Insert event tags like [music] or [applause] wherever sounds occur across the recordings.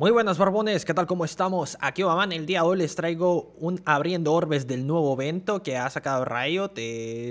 Muy buenas barbones, ¿qué tal cómo estamos? Aquí Obaman, el día de hoy les traigo un abriendo orbes del nuevo evento que ha sacado Riot,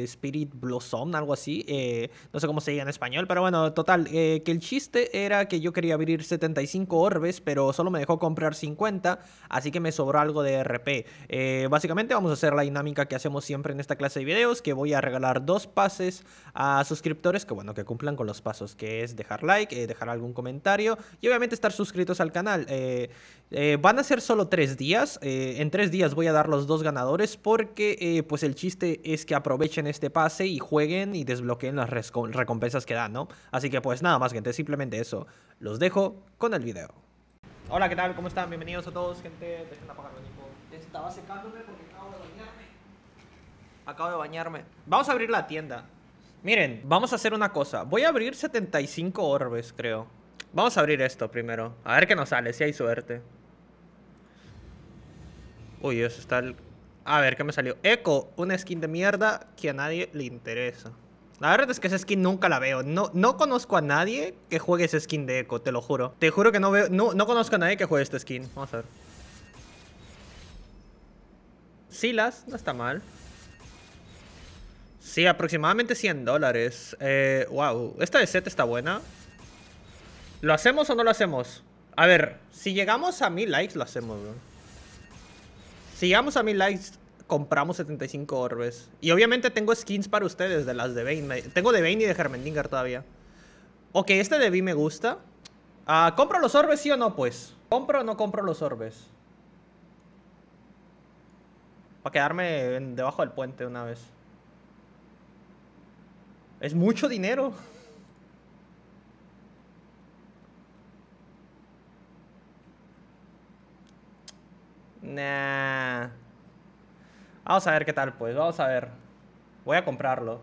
Spirit Blossom, algo así, eh, no sé cómo se diga en español, pero bueno, total, eh, que el chiste era que yo quería abrir 75 orbes, pero solo me dejó comprar 50, así que me sobró algo de RP. Eh, básicamente vamos a hacer la dinámica que hacemos siempre en esta clase de videos, que voy a regalar dos pases a suscriptores, que bueno, que cumplan con los pasos, que es dejar like, dejar algún comentario y obviamente estar suscritos al canal. Eh, eh, van a ser solo tres días. Eh, en 3 días voy a dar los dos ganadores porque pues el chiste es que aprovechen este pase y jueguen y desbloqueen las recompensas que dan, ¿no? Así que pues nada más, gente, simplemente eso. Los dejo con el video. Hola, ¿qué tal? ¿Cómo están? Bienvenidos a todos, gente. Dejen apagar Estaba secándome porque acabo de bañarme. Acabo de bañarme. Vamos a abrir la tienda. Miren, vamos a hacer una cosa. Voy a abrir 75 orbes, creo. Vamos a abrir esto primero. A ver qué nos sale, si hay suerte. Uy, eso está A ver, ¿qué me salió? Echo, una skin de mierda que a nadie le interesa. La verdad es que esa skin nunca la veo. No, no conozco a nadie que juegue esa skin de Echo, te lo juro. Te juro que no veo... No, no conozco a nadie que juegue esta skin. Vamos a ver. Silas, no está mal. Sí, aproximadamente 100 dólares. Eh, wow, esta de set está buena. ¿Lo hacemos o no lo hacemos? A ver, si llegamos a mil likes, lo hacemos, bro. Si llegamos a mil likes, compramos 75 orbes. Y obviamente tengo skins para ustedes de las de Vayne. Tengo de Vayne y de Hermendinger todavía. Ok, este de B me gusta. Ah, ¿Compro los orbes sí o no, pues? ¿Compro o no compro los orbes? Para quedarme debajo del puente una vez. Es mucho dinero. Nah. Vamos a ver qué tal, pues. Vamos a ver. Voy a comprarlo.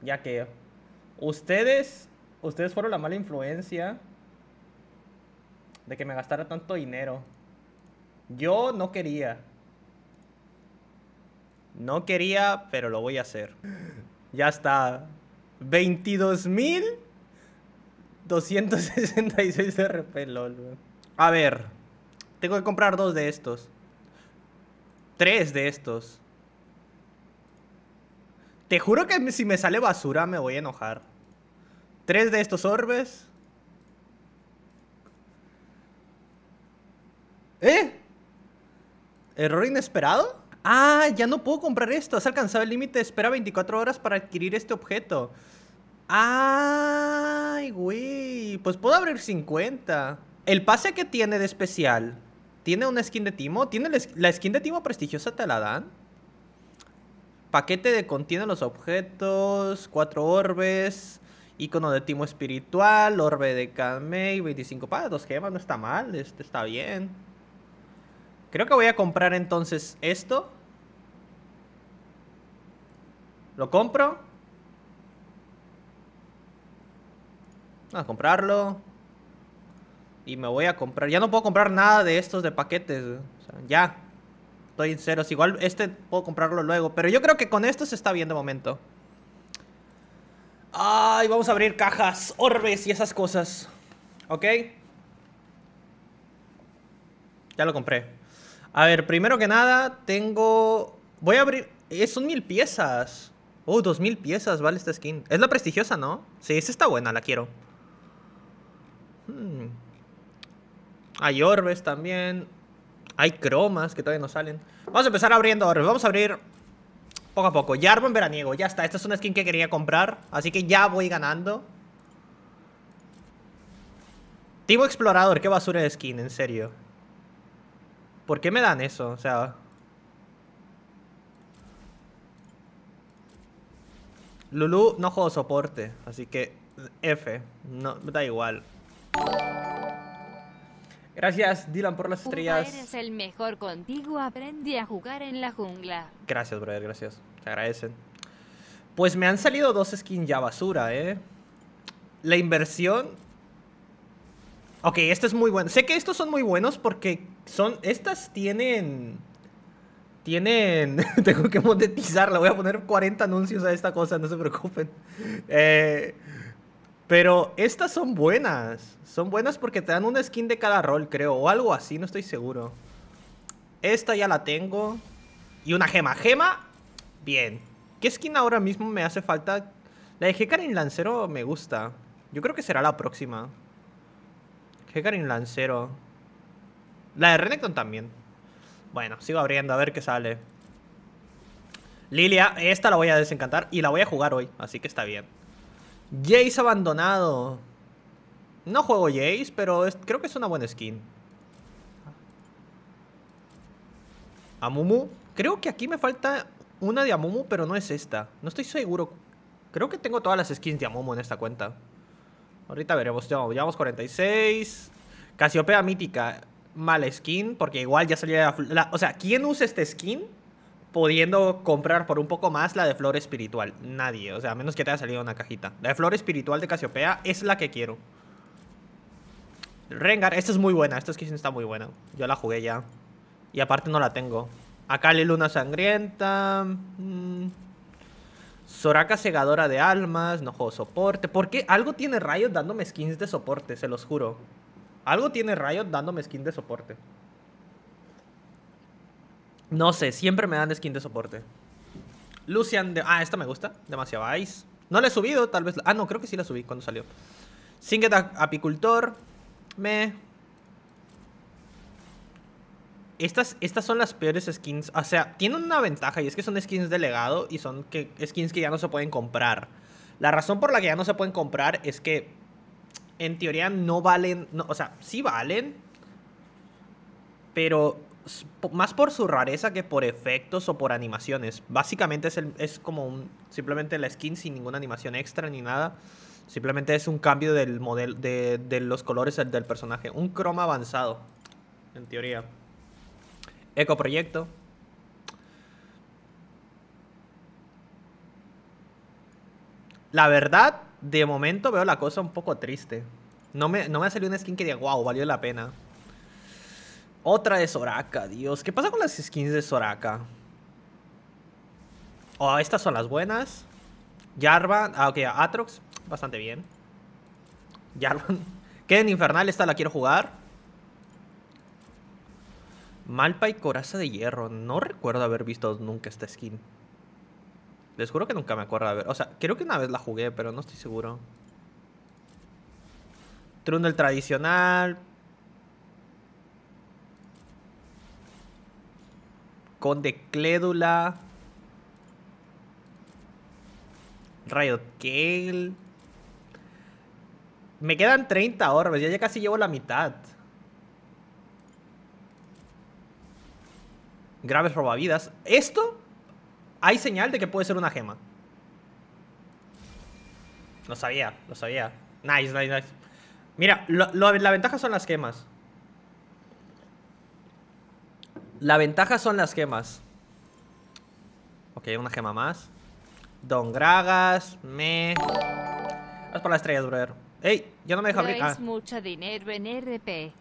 Ya que. Ustedes. Ustedes fueron la mala influencia. De que me gastara tanto dinero. Yo no quería. No quería, pero lo voy a hacer. Ya está. 22.266 de RP, lol. A ver. Tengo que comprar dos de estos tres de estos. Te juro que si me sale basura me voy a enojar. Tres de estos orbes. ¿Eh? ¿Error inesperado? Ah, ya no puedo comprar esto. Has alcanzado el límite. Espera 24 horas para adquirir este objeto. Ay, güey. Pues puedo abrir 50. El pase que tiene de especial ¿Tiene una skin de Timo? ¿Tiene la skin de Timo prestigiosa? ¿Te la dan? Paquete de contiene los objetos, cuatro orbes, icono de Timo espiritual, orbe de Kamei, 25 para dos gemas, no está mal, este está bien. Creo que voy a comprar entonces esto. Lo compro. Vamos a comprarlo. Y me voy a comprar. Ya no puedo comprar nada de estos de paquetes. ya. Estoy en ceros. Igual este puedo comprarlo luego. Pero yo creo que con esto se está bien de momento. Ay, vamos a abrir cajas, orbes y esas cosas. ¿Ok? Ya lo compré. A ver, primero que nada, tengo... Voy a abrir... Eh, son mil piezas. Oh, dos mil piezas vale esta skin. Es la prestigiosa, ¿no? Sí, esta está buena, la quiero. Hmm. Hay orbes también. Hay cromas que todavía no salen. Vamos a empezar abriendo orbes. Vamos a abrir poco a poco. en veraniego, ya está. Esta es una skin que quería comprar. Así que ya voy ganando. Timo Explorador, qué basura de skin, en serio. ¿Por qué me dan eso? O sea... Lulu no juego soporte, así que F, no, me da igual. Gracias, Dylan, por las estrellas. eres el mejor contigo, aprendí a jugar en la jungla. Gracias, brother, gracias. Te agradecen. Pues me han salido dos skins ya basura, ¿eh? La inversión... Ok, esto es muy bueno. Sé que estos son muy buenos porque son... Estas tienen... Tienen... [laughs] Tengo que monetizarla. Voy a poner 40 anuncios a esta cosa, no se preocupen. Eh... Pero estas son buenas. Son buenas porque te dan una skin de cada rol, creo. O algo así, no estoy seguro. Esta ya la tengo. Y una gema. Gema, bien. ¿Qué skin ahora mismo me hace falta? La de Hecarim Lancero me gusta. Yo creo que será la próxima. Hecarim Lancero. La de Renekton también. Bueno, sigo abriendo a ver qué sale. Lilia, esta la voy a desencantar y la voy a jugar hoy, así que está bien. Jace abandonado. No juego Jace, pero creo que es una buena skin. Amumu. Creo que aquí me falta una de Amumu, pero no es esta. No estoy seguro. Creo que tengo todas las skins de Amumu en esta cuenta. Ahorita veremos. Llevamos 46. Casiopea mítica. Mala skin, porque igual ya salía la, O sea, ¿quién usa esta skin? pudiendo comprar por un poco más la de flor espiritual. Nadie, o sea, a menos que te haya salido una cajita. La de flor espiritual de Casiopea es la que quiero. Rengar, esta es muy buena, esta skin está muy buena. Yo la jugué ya. Y aparte no la tengo. Akali Luna Sangrienta. Mm, Soraka Segadora de Almas. No juego soporte. ¿Por qué? Algo tiene Riot dándome skins de soporte, se los juro. Algo tiene Riot dándome skins de soporte. No sé, siempre me dan skin de soporte. Lucian de... Ah, esta me gusta. Demasiado Ice. No la he subido, tal vez... Ah, no, creo que sí la subí cuando salió. Singed Apicultor. Me... Estas, estas son las peores skins. O sea, tienen una ventaja y es que son skins de legado y son que, skins que ya no se pueden comprar. La razón por la que ya no se pueden comprar es que en teoría no valen... o sea, sí valen. Pero más por su rareza que por efectos o por animaciones. Básicamente es, como un, simplemente la skin sin ninguna animación extra ni nada. Simplemente es un cambio del modelo de, los colores del personaje. Un croma avanzado, en teoría. Eco proyecto. La verdad, de momento veo la cosa un poco triste. No me, no me ha salido una skin que diga, wow, valió la pena. Otra de Soraka, Dios. ¿Qué pasa con las skins de Soraka? Oh, estas son las buenas. Jarvan. Ah, ok, Atrox. Bastante bien. Jarvan. [laughs] Queden Infernal, esta la quiero jugar. Malpa y Coraza de Hierro. No recuerdo haber visto nunca esta skin. Les juro que nunca me acuerdo de haber... O sea, creo que una vez la jugué, pero no estoy seguro. Trundle tradicional. Conde Clédula. Riot Kale Me quedan 30 orbes. Ya, ya casi llevo la mitad. Graves robavidas. Esto hay señal de que puede ser una gema. Lo sabía, lo sabía. Nice, nice, nice. Mira, la ventaja son las gemas. La ventaja son las gemas. Ok, una gema más. Don Gragas, me... Es para las estrellas, brother. ¡Ey! Ya no me dejo abrir. Ah. mucho dinero en RP.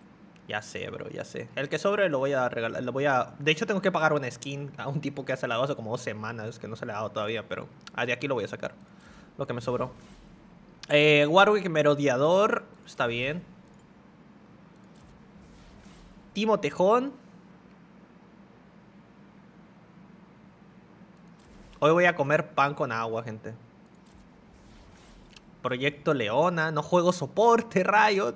Ya sé, bro, ya sé. El que sobre lo voy a regalar, lo voy a... De hecho, tengo que pagar una skin a un tipo que hace la hace como dos semanas, que no se le ha dado todavía, pero... Ah, de aquí lo voy a sacar. Lo que me sobró. Eh, Warwick Merodiador. Está bien. Timo Tejón. Hoy voy a comer pan con agua, gente. Proyecto Leona, no juego soporte, Riot.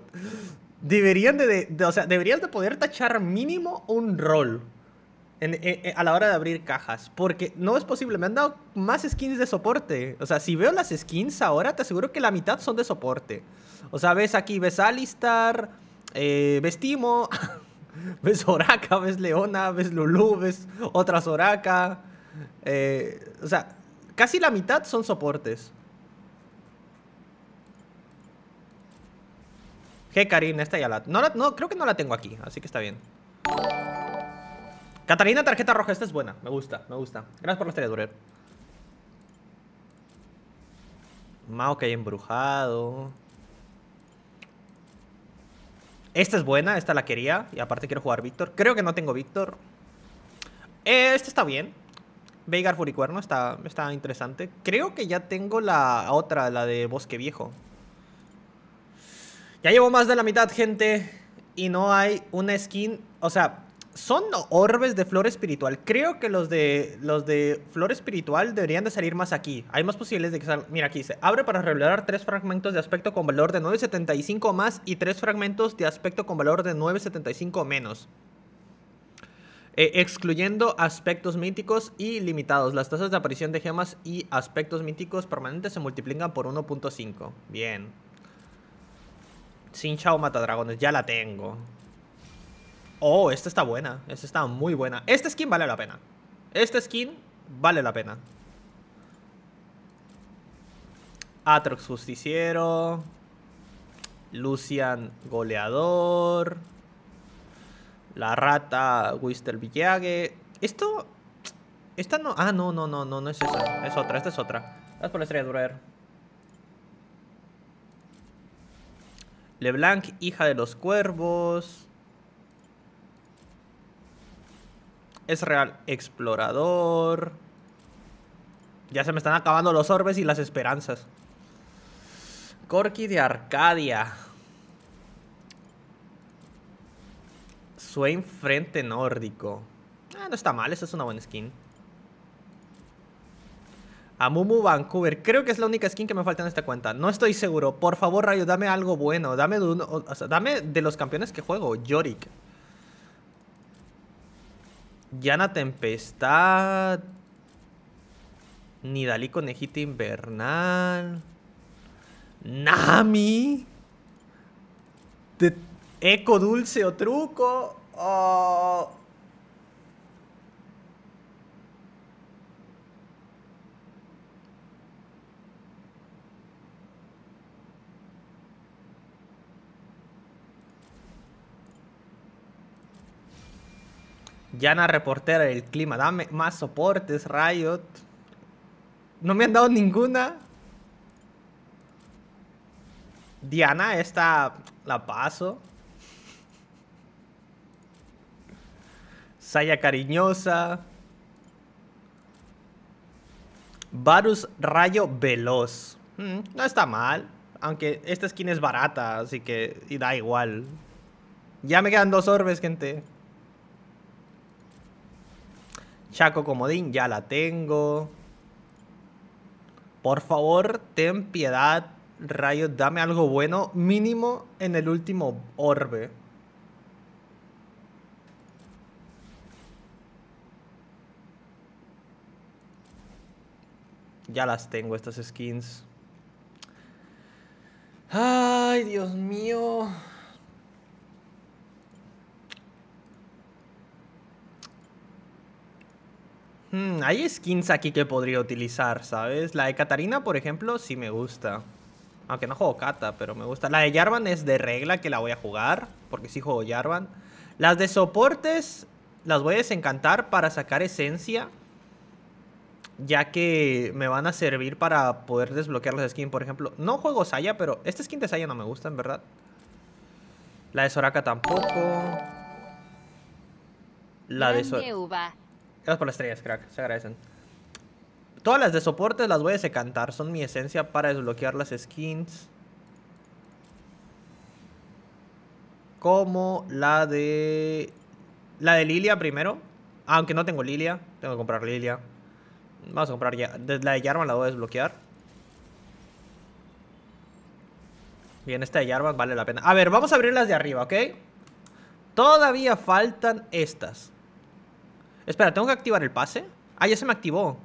Deberían de, deberían de poder tachar mínimo un rol eh, eh, a la hora de abrir cajas, porque no es posible, me han dado más skins de soporte. O sea, si veo las skins ahora, te aseguro que la mitad son de soporte. O sea, ves aquí, ves Alistar, eh, ves Timo, [laughs] ves Soraka, ves Leona, ves Lulu, ves otras Soraka. Eh, o sea, casi la mitad son soportes. karina esta ya la... No, no, creo que no la tengo aquí, así que está bien. Catalina, tarjeta roja, esta es buena. Me gusta, me gusta. Gracias por de Durer. Mao que hay embrujado. Esta es buena, esta la quería. Y aparte quiero jugar Víctor. Creo que no tengo Víctor. Este está bien. Veigar Furicuerno está, está interesante. Creo que ya tengo la otra, la de Bosque Viejo. Ya llevo más de la mitad, gente. Y no hay una skin. O sea, son orbes de flor espiritual. Creo que los de, los de flor espiritual deberían de salir más aquí. Hay más posibles de que salgan. Mira, aquí se abre para revelar tres fragmentos de aspecto con valor de 9.75 más y tres fragmentos de aspecto con valor de 9.75 menos. Eh, excluyendo aspectos míticos y limitados. Las tasas de aparición de gemas y aspectos míticos permanentes se multiplican por 1.5. Bien. Sin Chao matadragones ya la tengo. Oh, esta está buena. Esta está muy buena. Esta skin vale la pena. Esta skin vale la pena. Atrox Justiciero. Lucian Goleador. La rata, Wister Village. Esto. Esta no. Ah, no, no, no, no, no es esa. Es otra, esta es otra. las por la estrella LeBlanc, hija de los cuervos. Es real, explorador. Ya se me están acabando los orbes y las esperanzas. Corky de Arcadia. Swain Frente Nórdico. Ah, no está mal, esa es una buena skin. Amumu Vancouver. Creo que es la única skin que me falta en esta cuenta. No estoy seguro. Por favor, Rayo, dame algo bueno. Dame de, dame de los campeones que juego. Yorick. Llana Tempestad. Nidalí Conejita Invernal. Nami. De eco Dulce o Truco. Oh. Diana reportera del clima, dame más soportes, Riot. No me han dado ninguna. Diana, esta la paso. Saya cariñosa. Varus Rayo Veloz. Mm, no está mal. Aunque esta skin es barata, así que y da igual. Ya me quedan dos orbes, gente. Chaco Comodín, ya la tengo. Por favor, ten piedad, Rayo. Dame algo bueno, mínimo en el último orbe. Ya las tengo estas skins. Ay, Dios mío. Hmm, hay skins aquí que podría utilizar, ¿sabes? La de Katarina, por ejemplo, sí me gusta. Aunque no juego Kata, pero me gusta. La de Jarvan es de regla que la voy a jugar, porque sí juego Jarvan. Las de soportes las voy a desencantar para sacar esencia ya que me van a servir para poder desbloquear las skins. Por ejemplo, no juego Saya, pero esta skin de Saya no me gusta, en verdad. La de Soraka tampoco. La de Soraka. Gracias por las estrellas, crack. Se agradecen. Todas las de soporte las voy a secantar Son mi esencia para desbloquear las skins. Como la de... La de Lilia primero. Aunque no tengo Lilia. Tengo que comprar Lilia. Vamos a comprar ya. La de Yarvan la voy a desbloquear. Bien, esta de Yarvan vale la pena. A ver, vamos a abrir las de arriba, ¿ok? Todavía faltan estas. Espera, ¿tengo que activar el pase? Ah, ya se me activó.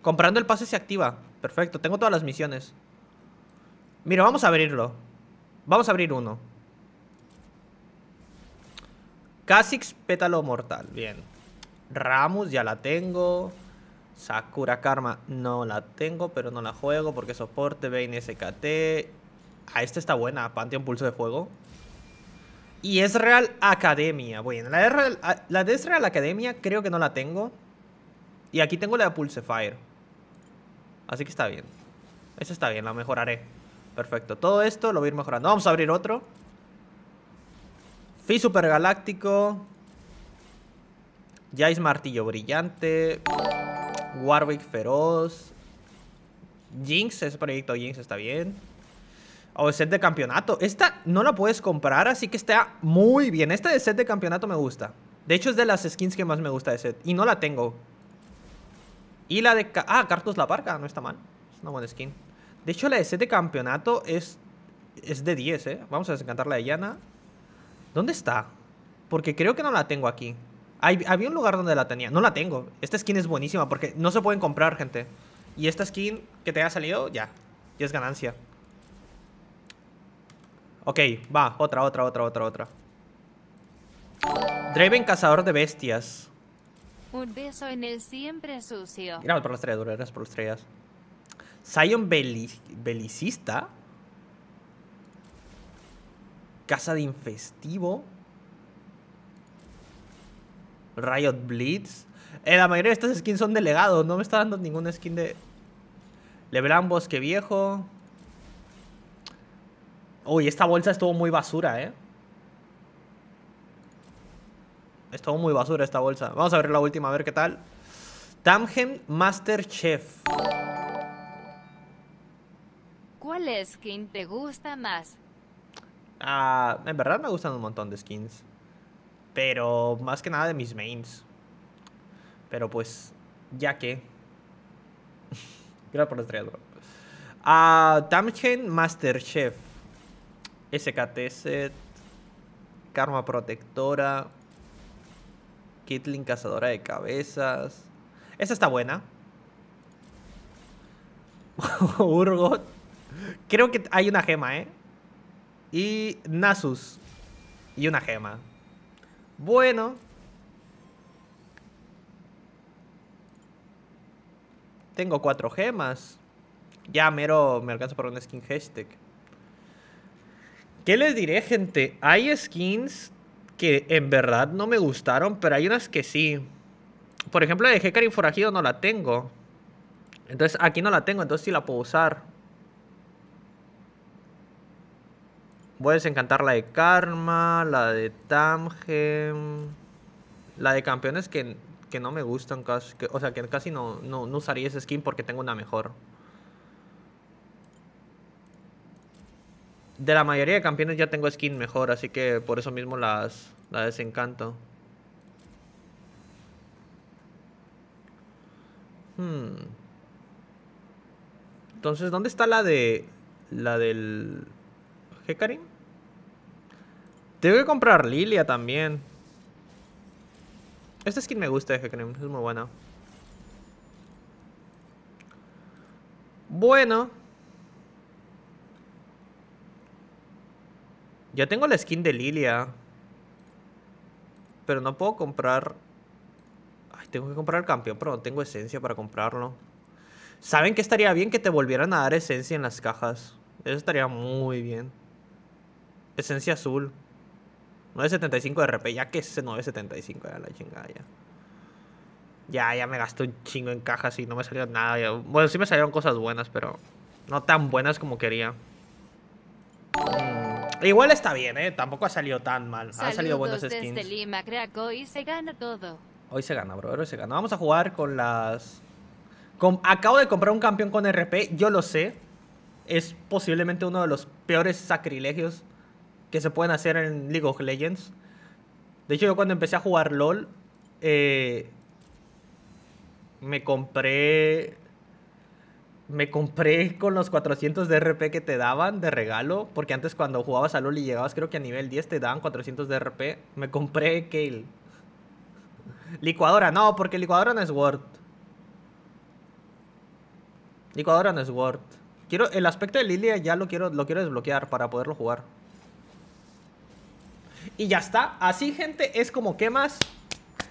Comprando el pase se activa. Perfecto, tengo todas las misiones. Mira, vamos a abrirlo. Vamos a abrir uno. casix pétalo mortal. Bien. ramos ya la tengo. Sakura Karma no la tengo, pero no la juego porque soporte, Bane SKT. Ah, esta está buena, Pantheon Pulso de Fuego. Y es Real Academia. Bueno, la de, Real, ah, la de Real Academia creo que no la tengo. Y aquí tengo la de Pulsefire Así que está bien. Eso está bien, la mejoraré. Perfecto. Todo esto lo voy a ir mejorando. Vamos a abrir otro. Fi Super Galáctico. Jais Martillo Brillante. Warwick Feroz. Jinx, ese proyecto Jinx está bien. O el set de campeonato. Esta no la puedes comprar, así que está muy bien. Esta de set de campeonato me gusta. De hecho, es de las skins que más me gusta de set. Y no la tengo. Y la de... Ah, Cartus la Parca. No está mal. Es una buena skin. De hecho, la de set de campeonato es... Es de 10, ¿eh? Vamos a desencantar la de Yana. ¿Dónde está? Porque creo que no la tengo aquí había un lugar donde la tenía. No la tengo. Esta skin es buenísima porque no se pueden comprar, gente. Y esta skin que te haya salido, ya. Ya es ganancia. Ok, va. Otra, otra, otra, otra, otra. Draven, cazador de bestias. Un beso en el siempre sucio. Gracias por las estrellas, duras gracias por las estrellas. Sion, belicista. Casa de infestivo. Riot Blitz. Eh, la mayoría de estas skins son de legado. No me está dando ninguna skin de... Leblanc Bosque Viejo. Uy, esta bolsa estuvo muy basura, ¿eh? Estuvo muy basura esta bolsa. Vamos a ver la última, a ver qué tal. Tamgen Master Chef. ¿Cuál skin te gusta más? Ah, en verdad me gustan un montón de skins. Pero más que nada de mis mains. Pero pues, ya que. [laughs] Gracias por la estrella, bro. Damchen ah, Masterchef. SKT Set. Karma Protectora. Kitlin Cazadora de Cabezas. Esa está buena. [laughs] Urgot. Creo que hay una gema, ¿eh? Y Nasus. Y una gema. Bueno. Tengo cuatro gemas. Ya, mero, me alcanza para una skin hashtag. ¿Qué les diré, gente? Hay skins que en verdad no me gustaron, pero hay unas que sí. Por ejemplo, la de Hecarim Forajido no la tengo. Entonces, aquí no la tengo, entonces sí la puedo usar. Voy a desencantar la de Karma, la de Tamgen. la de campeones que, que no me gustan casi. o sea, que casi no, no, usaría esa skin porque tengo una mejor. De la mayoría de campeones ya tengo skin mejor, así que por eso mismo las, desencanto. Hmm. Entonces, ¿dónde está la de... La del... Hecarim? Tengo que comprar Lilia también. Esta skin me gusta de Hecarim, es muy buena. Bueno. Ya tengo la skin de Lilia. Pero no puedo comprar... Ay, tengo que comprar el campeón, pero no tengo esencia para comprarlo. ¿Saben que estaría bien que te volvieran a dar esencia en las cajas? Eso estaría muy bien. Esencia azul. 9.75 de RP, ya que ese 9.75 era la chingada ya. Ya, ya me gasté un chingo en cajas y no me salió nada. Bueno, sí me salieron cosas buenas, pero no tan buenas como quería. Mm, igual está bien, ¿eh? Tampoco ha salido tan mal. ha salido buenas skins. se gana todo. Hoy se gana, bro. Hoy se gana. Vamos a jugar con las... Con... Acabo de comprar un campeón con RP, yo lo sé. Es posiblemente uno de los peores sacrilegios que se pueden hacer en League of Legends. De hecho, yo cuando empecé a jugar LOL, eh, me compré. Me compré con los 400 de RP que te daban de regalo, porque antes cuando jugabas a LOL y llegabas creo que a nivel 10 te daban 400 de RP. Me compré Kale. Licuadora, no, porque licuadora no es Word. Licuadora no es Word. Quiero, el aspecto de Lilia ya lo quiero, lo quiero desbloquear para poderlo jugar. Y ya está. Así, gente, es como quemas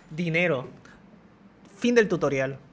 dinero. Fin del tutorial.